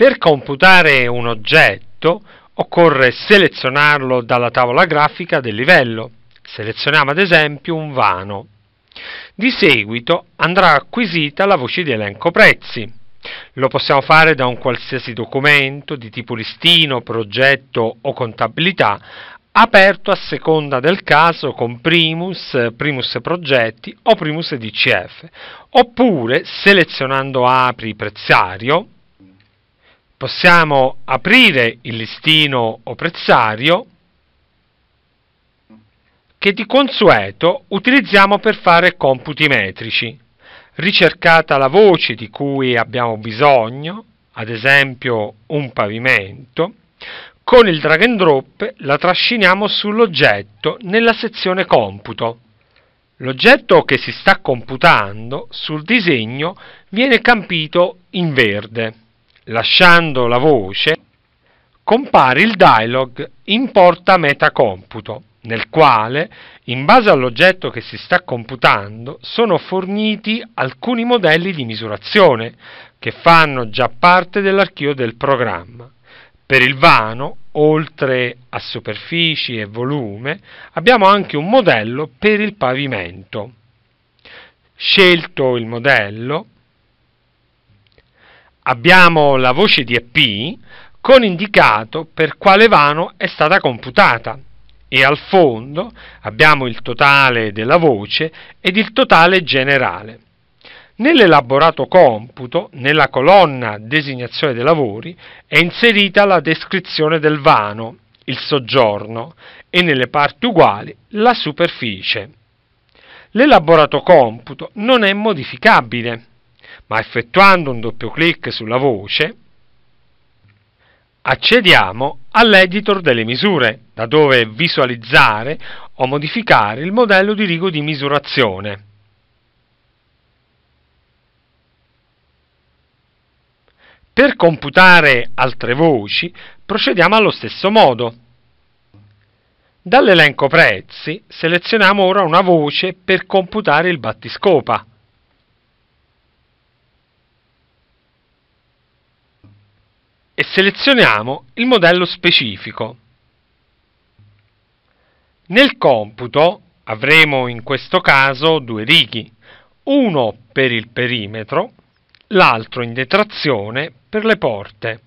Per computare un oggetto occorre selezionarlo dalla tavola grafica del livello. Selezioniamo ad esempio un vano. Di seguito andrà acquisita la voce di elenco prezzi. Lo possiamo fare da un qualsiasi documento di tipo listino, progetto o contabilità, aperto a seconda del caso con primus, primus progetti o primus DCF, oppure selezionando apri Prezziario, possiamo aprire il listino o che di consueto utilizziamo per fare computi metrici. Ricercata la voce di cui abbiamo bisogno, ad esempio un pavimento, con il drag and drop la trasciniamo sull'oggetto nella sezione computo. L'oggetto che si sta computando sul disegno viene campito in verde lasciando la voce, compare il dialog Importa meta computo, nel quale, in base all'oggetto che si sta computando, sono forniti alcuni modelli di misurazione che fanno già parte dell'archivio del programma. Per il vano, oltre a superfici e volume, abbiamo anche un modello per il pavimento. Scelto il modello, abbiamo la voce di EP con indicato per quale vano è stata computata e al fondo abbiamo il totale della voce ed il totale generale. Nell'elaborato computo, nella colonna designazione dei lavori, è inserita la descrizione del vano, il soggiorno e nelle parti uguali la superficie. L'elaborato computo non è modificabile ma effettuando un doppio clic sulla voce accediamo all'editor delle misure, da dove visualizzare o modificare il modello di rigo di misurazione. Per computare altre voci procediamo allo stesso modo. Dall'elenco prezzi selezioniamo ora una voce per computare il battiscopa. e selezioniamo il modello specifico. Nel computo avremo in questo caso due righi, uno per il perimetro, l'altro in detrazione per le porte.